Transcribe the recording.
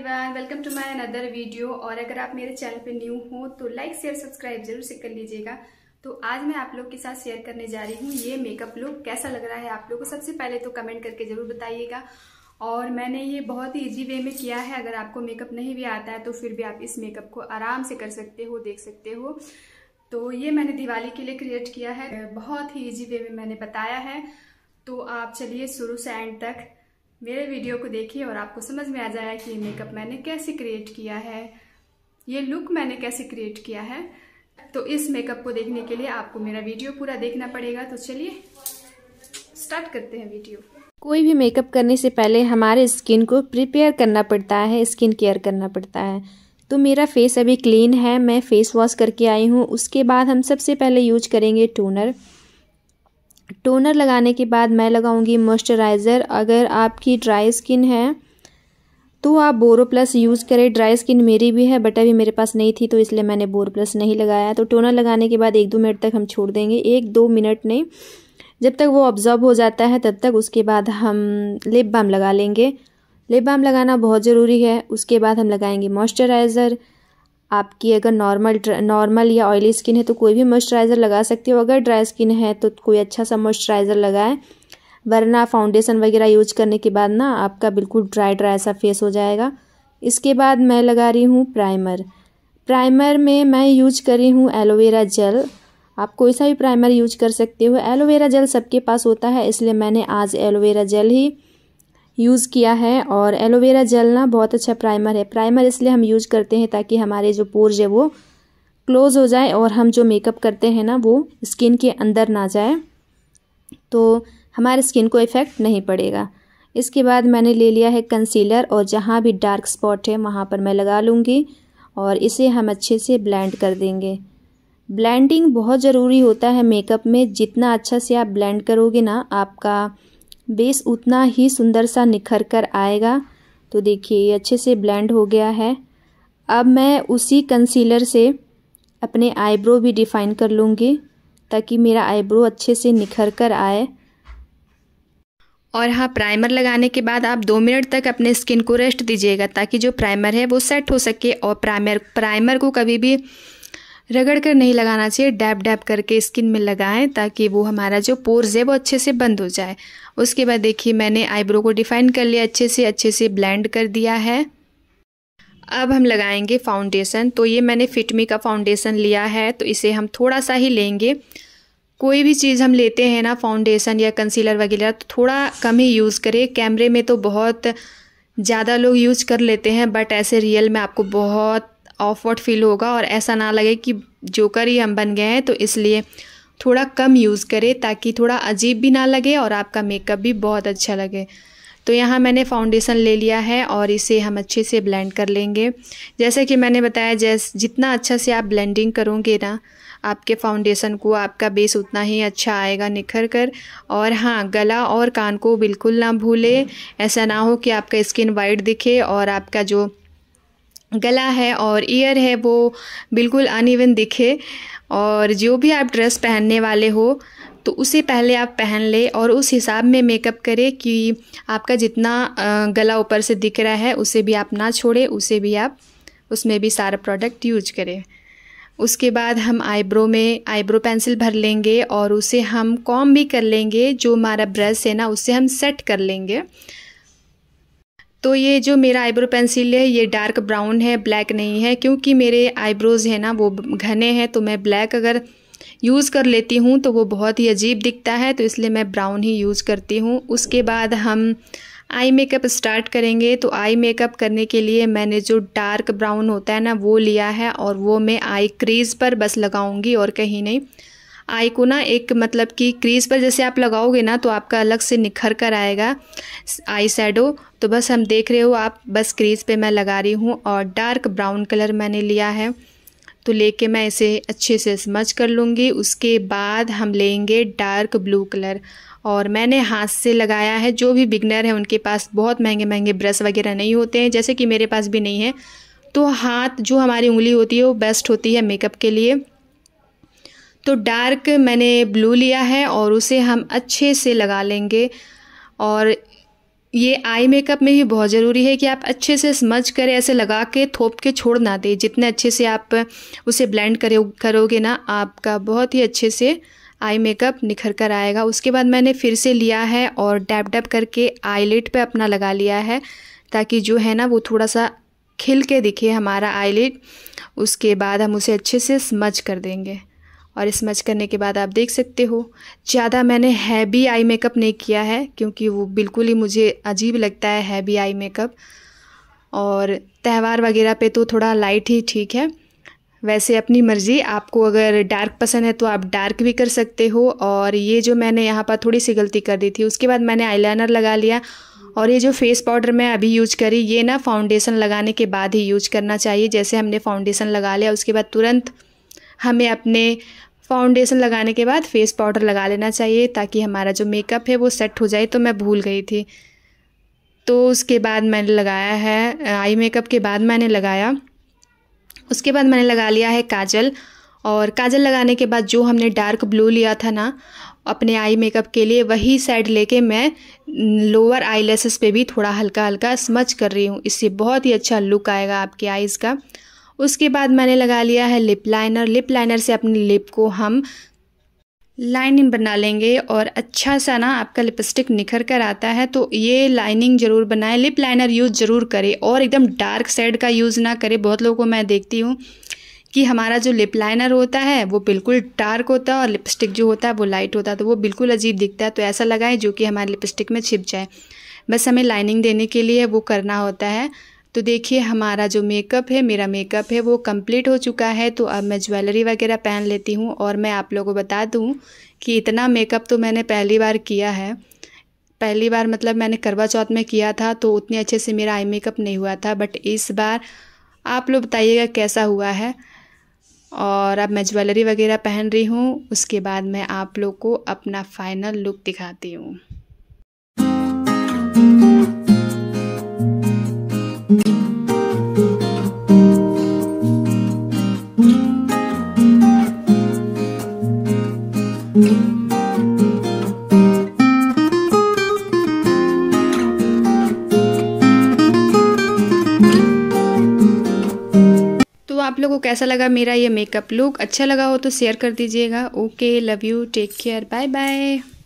everyone welcome to my another video और अगर आप मेरे चैनल पे न्यू हो तो लाइक शेयर सब्सक्राइब जरूर से कर लीजिएगा तो आज मैं आप लोग के साथ शेयर करने जा रही हूँ ये मेकअप लुक कैसा लग रहा है आप लोग को सबसे पहले तो कमेंट करके जरूर बताइएगा और मैंने ये बहुत ही ईजी वे में किया है अगर आपको मेकअप नहीं भी आता है तो फिर भी आप इस मेकअप को आराम से कर सकते हो देख सकते हो तो ये मैंने दिवाली के लिए क्रिएट किया है बहुत ही ईजी वे में मैंने बताया है तो आप चलिए शुरू से एंड तक मेरे वीडियो को देखिए और आपको समझ में आ जाए कि ये मेकअप मैंने कैसे क्रिएट किया है ये लुक मैंने कैसे क्रिएट किया है तो इस मेकअप को देखने के लिए आपको मेरा वीडियो पूरा देखना पड़ेगा तो चलिए स्टार्ट करते हैं वीडियो कोई भी मेकअप करने से पहले हमारे स्किन को प्रिपेयर करना पड़ता है स्किन केयर करना पड़ता है तो मेरा फेस अभी क्लीन है मैं फेस वॉश करके आई हूँ उसके बाद हम सबसे पहले यूज करेंगे टोनर टोनर लगाने के बाद मैं लगाऊंगी मॉइस्चराइज़र अगर आपकी ड्राई स्किन है तो आप बोरो प्लस यूज़ करें ड्राई स्किन मेरी भी है बट अभी मेरे पास नहीं थी तो इसलिए मैंने बोरो प्लस नहीं लगाया तो टोनर लगाने के बाद एक दो मिनट तक हम छोड़ देंगे एक दो मिनट नहीं जब तक वो ऑब्जर्व हो जाता है तब तक उसके बाद हम लिप बाम लगा लेंगे लिप बाम लगाना बहुत ज़रूरी है उसके बाद हम लगाएंगे मॉइस्चराइज़र आपकी अगर नॉर्मल नॉर्मल या ऑयली स्किन है तो कोई भी मॉइस्चराइज़र लगा सकती हो अगर ड्राई स्किन है तो कोई अच्छा सा मॉइस्चराइज़र लगाएं वरना फाउंडेशन वगैरह यूज करने के बाद ना आपका बिल्कुल ड्राई ड्राई सा फेस हो जाएगा इसके बाद मैं लगा रही हूँ प्राइमर प्राइमर में मैं यूज कर रही हूँ एलोवेरा जेल आप कोई सा भी प्राइमर यूज कर सकते हो एलोवेरा जेल सबके पास होता है इसलिए मैंने आज एलोवेरा जेल ही यूज़ किया है और एलोवेरा जेल ना बहुत अच्छा प्राइमर है प्राइमर इसलिए हम यूज करते हैं ताकि हमारे जो पोर्ज है वो क्लोज हो जाए और हम जो मेकअप करते हैं ना वो स्किन के अंदर ना जाए तो हमारे स्किन को इफ़ेक्ट नहीं पड़ेगा इसके बाद मैंने ले लिया है कंसीलर और जहाँ भी डार्क स्पॉट है वहाँ पर मैं लगा लूँगी और इसे हम अच्छे से ब्लेंड कर देंगे ब्लेंडिंग बहुत ज़रूरी होता है मेकअप में जितना अच्छा से आप ब्लेंड करोगे ना आपका बेस उतना ही सुंदर सा निखर कर आएगा तो देखिए ये अच्छे से ब्लेंड हो गया है अब मैं उसी कंसीलर से अपने आईब्रो भी डिफ़ाइन कर लूँगी ताकि मेरा आईब्रो अच्छे से निखर कर आए और हाँ प्राइमर लगाने के बाद आप दो मिनट तक अपने स्किन को रेस्ट दीजिएगा ताकि जो प्राइमर है वो सेट हो सके और प्राइमर प्राइमर को कभी भी रगड़ कर नहीं लगाना चाहिए डैप डैप करके स्किन में लगाएं ताकि वो हमारा जो पोर्स है वो अच्छे से बंद हो जाए उसके बाद देखिए मैंने आईब्रो को डिफाइन कर लिया अच्छे से अच्छे से ब्लेंड कर दिया है अब हम लगाएंगे फाउंडेशन तो ये मैंने फिटमी का फाउंडेशन लिया है तो इसे हम थोड़ा सा ही लेंगे कोई भी चीज़ हम लेते हैं ना फाउंडेशन या कंसीलर वगैरह तो थोड़ा कम ही यूज़ करें कैमरे में तो बहुत ज़्यादा लोग यूज कर लेते हैं बट ऐसे रियल में आपको बहुत ऑफवर्ड फील होगा और ऐसा ना लगे कि जोकर ही हम बन गए हैं तो इसलिए थोड़ा कम यूज़ करें ताकि थोड़ा अजीब भी ना लगे और आपका मेकअप भी बहुत अच्छा लगे तो यहाँ मैंने फाउंडेशन ले लिया है और इसे हम अच्छे से ब्लेंड कर लेंगे जैसे कि मैंने बताया जैस जितना अच्छा से आप ब्लेंडिंग करोगे ना आपके फाउंडेशन को आपका बेस उतना ही अच्छा आएगा निखर कर और हाँ गला और कान को बिल्कुल ना भूले ऐसा ना हो कि आपका स्किन वाइट दिखे और आपका जो गला है और ईयर है वो बिल्कुल अनइवन दिखे और जो भी आप ड्रेस पहनने वाले हो तो उसे पहले आप पहन ले और उस हिसाब में मेकअप करें कि आपका जितना गला ऊपर से दिख रहा है उसे भी आप ना छोड़ें उसे भी आप उसमें भी सारा प्रोडक्ट यूज करें उसके बाद हम आईब्रो में आईब्रो पेंसिल भर लेंगे और उसे हम कॉम भी कर लेंगे जो हमारा ब्रश है ना उसे हम सेट कर लेंगे तो ये जो मेरा आईब्रो पेंसिल है ये डार्क ब्राउन है ब्लैक नहीं है क्योंकि मेरे आईब्रोज़ हैं ना वो घने हैं तो मैं ब्लैक अगर यूज़ कर लेती हूँ तो वो बहुत ही अजीब दिखता है तो इसलिए मैं ब्राउन ही यूज़ करती हूँ उसके बाद हम आई मेकअप स्टार्ट करेंगे तो आई मेकअप करने के लिए मैंने जो डार्क ब्राउन होता है ना वो लिया है और वो मैं आई क्रीज़ पर बस लगाऊंगी और कहीं नहीं आई को ना एक मतलब कि क्रीज़ पर जैसे आप लगाओगे ना तो आपका अलग से निखर कर आएगा आई शेडो तो बस हम देख रहे हो आप बस क्रीज़ पे मैं लगा रही हूँ और डार्क ब्राउन कलर मैंने लिया है तो लेके मैं इसे अच्छे से स्मच कर लूँगी उसके बाद हम लेंगे डार्क ब्लू कलर और मैंने हाथ से लगाया है जो भी बिगनर है उनके पास बहुत महंगे महंगे ब्रश वगैरह नहीं होते हैं जैसे कि मेरे पास भी नहीं है तो हाथ जो हमारी उंगली होती है वो बेस्ट होती है मेकअप के लिए तो डार्क मैंने ब्लू लिया है और उसे हम अच्छे से लगा लेंगे और ये आई मेकअप में भी बहुत ज़रूरी है कि आप अच्छे से स्मज करें ऐसे लगा के थोप के छोड़ ना दें जितने अच्छे से आप उसे ब्लेंड करे करोगे ना आपका बहुत ही अच्छे से आई मेकअप निखर कर आएगा उसके बाद मैंने फिर से लिया है और डैप डैप करके आईलेट पे अपना लगा लिया है ताकि जो है ना वो थोड़ा सा खिल के दिखे हमारा आईलेट उसके बाद हम उसे अच्छे से स्मज कर देंगे और स्मच करने के बाद आप देख सकते हो ज़्यादा मैंने हैवी आई मेकअप नहीं किया है क्योंकि वो बिल्कुल ही मुझे अजीब लगता है हैवी आई मेकअप और त्यौहार वगैरह पे तो थोड़ा लाइट ही ठीक है वैसे अपनी मर्ज़ी आपको अगर डार्क पसंद है तो आप डार्क भी कर सकते हो और ये जो मैंने यहाँ पर थोड़ी सी गलती कर दी थी उसके बाद मैंने आईलाइनर लगा लिया और ये जो फेस पाउडर मैं अभी यूज करी ये ना फाउंडेशन लगाने के बाद ही यूज करना चाहिए जैसे हमने फाउंडेशन लगा लिया उसके बाद तुरंत हमें अपने फाउंडेशन लगाने के बाद फेस पाउडर लगा लेना चाहिए ताकि हमारा जो मेकअप है वो सेट हो जाए तो मैं भूल गई थी तो उसके बाद मैंने लगाया है आई मेकअप के बाद मैंने लगाया उसके बाद मैंने लगा लिया है काजल और काजल लगाने के बाद जो हमने डार्क ब्लू लिया था ना अपने आई मेकअप के लिए वही साइड लेके मैं लोअर आई लेसेस पर भी थोड़ा हल्का हल्का स्मच कर रही हूँ इससे बहुत ही अच्छा लुक आएगा आपके आईज़ का उसके बाद मैंने लगा लिया है लिप लाइनर लिप लाइनर से अपनी लिप को हम लाइनिंग बना लेंगे और अच्छा सा ना आपका लिपस्टिक निखर कर आता है तो ये लाइनिंग ज़रूर बनाएं लिप लाइनर यूज़ ज़रूर करें और एकदम डार्क सेड का यूज़ ना करें बहुत लोगों को मैं देखती हूँ कि हमारा जो लिप लाइनर होता है वो बिल्कुल डार्क होता है और लिपस्टिक जो होता है वो लाइट होता है तो वो बिल्कुल अजीब दिखता है तो ऐसा लगाएं जो कि हमारे लिपस्टिक में छिप जाए बस हमें लाइनिंग देने के लिए वो करना होता है तो देखिए हमारा जो मेकअप है मेरा मेकअप है वो कंप्लीट हो चुका है तो अब मैं ज्वेलरी वगैरह पहन लेती हूँ और मैं आप लोगों को बता दूँ कि इतना मेकअप तो मैंने पहली बार किया है पहली बार मतलब मैंने करवा चौथ में किया था तो उतने अच्छे से मेरा आई मेकअप नहीं हुआ था बट इस बार आप लोग बताइएगा कैसा हुआ है और अब मैं ज्वेलरी वगैरह पहन रही हूँ उसके बाद मैं आप लोग को अपना फाइनल लुक दिखाती हूँ लोगों को कैसा लगा मेरा ये मेकअप लुक अच्छा लगा हो तो शेयर कर दीजिएगा okay love you take care bye bye